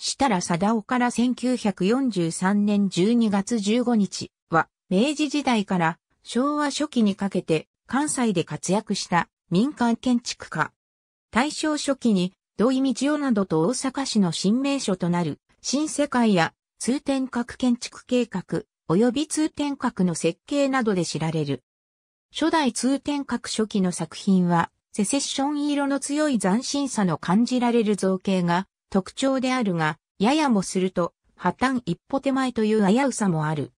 設楽貞夫から1943年12月15日は、明治時代から昭和初期にかけて関西で活躍した民間建築家。大正初期に土井道夫などと大阪市の新名所となる新世界や通天閣建築計画及び通天閣の設計などで知られる。初代通天閣初期の作品はセセッション色の強い斬新さの感じられる造形が特徴であるが、ややもすると、破綻一歩手前という危うさもある。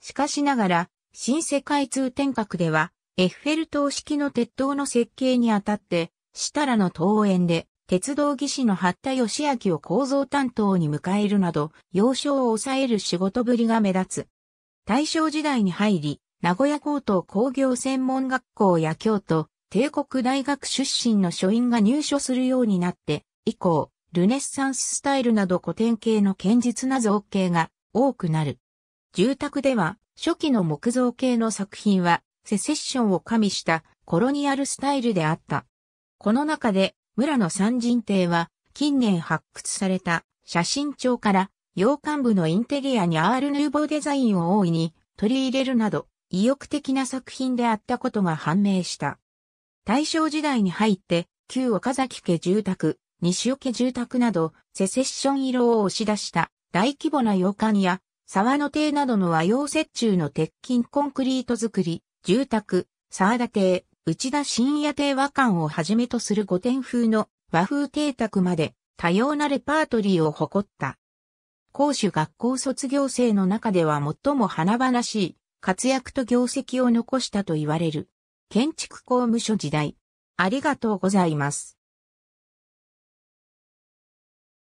しかしながら、新世界通天閣では、エッフェル塔式の鉄塔の設計にあたって、設楽の桃園で、鉄道技師の八田義明を構造担当に迎えるなど、要所を抑える仕事ぶりが目立つ。大正時代に入り、名古屋高等工業専門学校や京都、帝国大学出身の書院が入所するようになって、以降、ルネッサンススタイルなど古典系の堅実な造形が多くなる。住宅では初期の木造系の作品はセセッションを加味したコロニアルスタイルであった。この中で村の三人邸は近年発掘された写真帳から洋館部のインテリアにアールヌーボーデザインを大いに取り入れるなど意欲的な作品であったことが判明した。大正時代に入って旧岡崎家住宅、西桶住宅など、セセッション色を押し出した大規模な洋館や、沢の邸などの和洋折衷の鉄筋コンクリート作り、住宅、沢田邸、内田深夜邸和館をはじめとする古典風の和風邸宅まで多様なレパートリーを誇った。公主学校卒業生の中では最も華々しい活躍と業績を残したと言われる。建築公務所時代。ありがとうございます。